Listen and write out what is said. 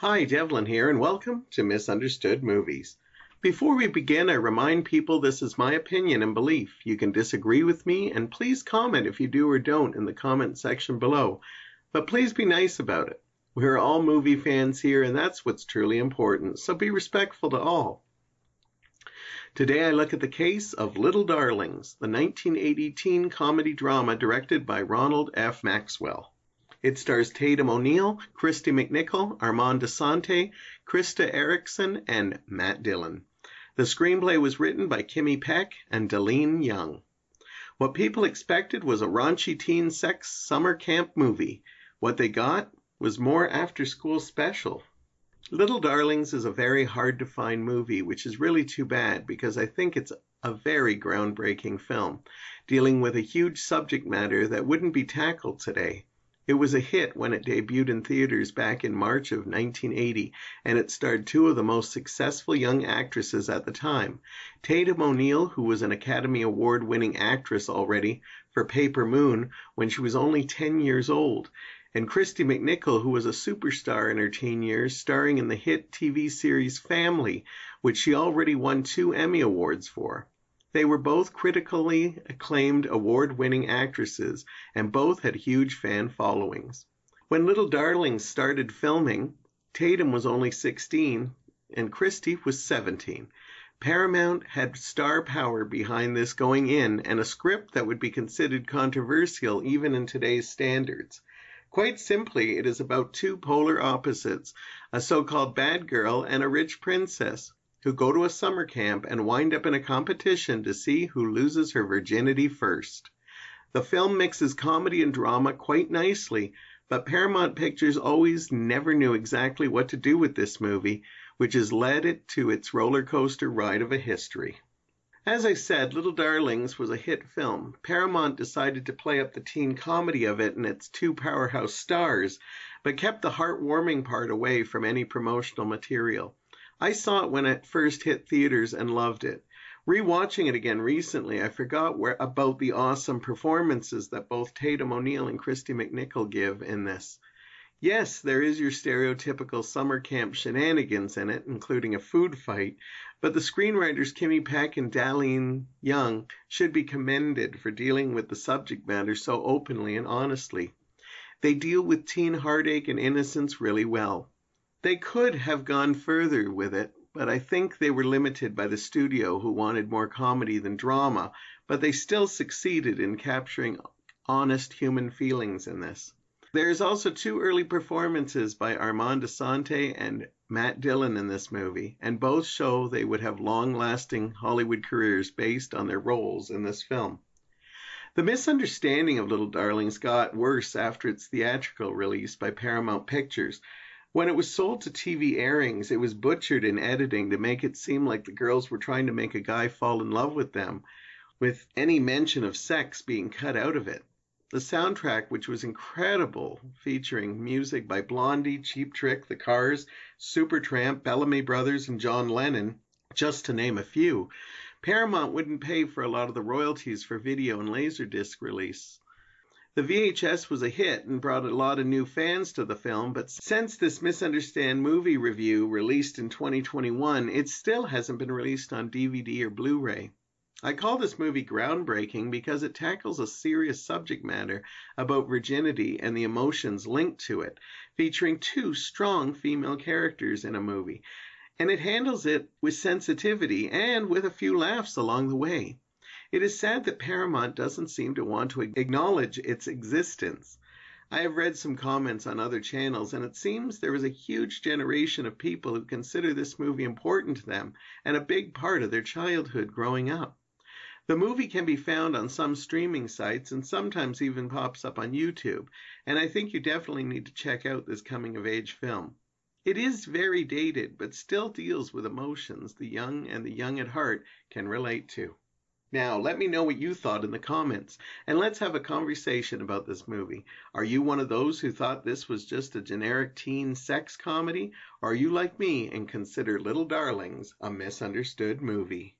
Hi, Devlin here, and welcome to Misunderstood Movies. Before we begin, I remind people this is my opinion and belief. You can disagree with me, and please comment if you do or don't in the comment section below. But please be nice about it. We're all movie fans here, and that's what's truly important, so be respectful to all. Today I look at the case of Little Darlings, the 1980 teen comedy drama directed by Ronald F. Maxwell. It stars Tatum O'Neal, Christy McNichol, Armand DeSante, Krista Erickson, and Matt Dillon. The screenplay was written by Kimmy Peck and Deline Young. What people expected was a raunchy teen sex summer camp movie. What they got was more after school special. Little Darlings is a very hard to find movie, which is really too bad because I think it's a very groundbreaking film, dealing with a huge subject matter that wouldn't be tackled today. It was a hit when it debuted in theaters back in March of 1980, and it starred two of the most successful young actresses at the time Tatum O'Neal, who was an Academy Award winning actress already for Paper Moon when she was only 10 years old, and Christy McNichol, who was a superstar in her teen years, starring in the hit TV series Family, which she already won two Emmy Awards for. They were both critically acclaimed award-winning actresses and both had huge fan followings. When Little Darlings started filming, Tatum was only 16 and Christie was 17. Paramount had star power behind this going in and a script that would be considered controversial even in today's standards. Quite simply, it is about two polar opposites, a so-called bad girl and a rich princess, who go to a summer camp and wind up in a competition to see who loses her virginity first. The film mixes comedy and drama quite nicely, but Paramount Pictures always never knew exactly what to do with this movie, which has led it to its roller coaster ride of a history. As I said, Little Darlings was a hit film. Paramount decided to play up the teen comedy of it and its two powerhouse stars, but kept the heartwarming part away from any promotional material. I saw it when it first hit theaters and loved it. Rewatching it again recently, I forgot where, about the awesome performances that both Tatum O'Neill and Christy McNichol give in this. Yes, there is your stereotypical summer camp shenanigans in it, including a food fight, but the screenwriters Kimmy Pack and Darlene Young should be commended for dealing with the subject matter so openly and honestly. They deal with teen heartache and innocence really well. They could have gone further with it, but I think they were limited by the studio who wanted more comedy than drama, but they still succeeded in capturing honest human feelings in this. There's also two early performances by Armand Sante and Matt Dillon in this movie, and both show they would have long lasting Hollywood careers based on their roles in this film. The misunderstanding of Little Darlings got worse after its theatrical release by Paramount Pictures, when it was sold to TV airings, it was butchered in editing to make it seem like the girls were trying to make a guy fall in love with them, with any mention of sex being cut out of it. The soundtrack, which was incredible, featuring music by Blondie, Cheap Trick, The Cars, Supertramp, Bellamy Brothers, and John Lennon, just to name a few. Paramount wouldn't pay for a lot of the royalties for video and Laserdisc release. The VHS was a hit and brought a lot of new fans to the film, but since this Misunderstand movie review released in 2021, it still hasn't been released on DVD or Blu ray. I call this movie groundbreaking because it tackles a serious subject matter about virginity and the emotions linked to it, featuring two strong female characters in a movie. And it handles it with sensitivity and with a few laughs along the way. It is sad that Paramount doesn't seem to want to acknowledge its existence. I have read some comments on other channels, and it seems there is a huge generation of people who consider this movie important to them and a big part of their childhood growing up. The movie can be found on some streaming sites and sometimes even pops up on YouTube, and I think you definitely need to check out this coming of age film. It is very dated, but still deals with emotions the young and the young at heart can relate to. Now, let me know what you thought in the comments, and let's have a conversation about this movie. Are you one of those who thought this was just a generic teen sex comedy, or are you like me and consider Little Darlings a misunderstood movie?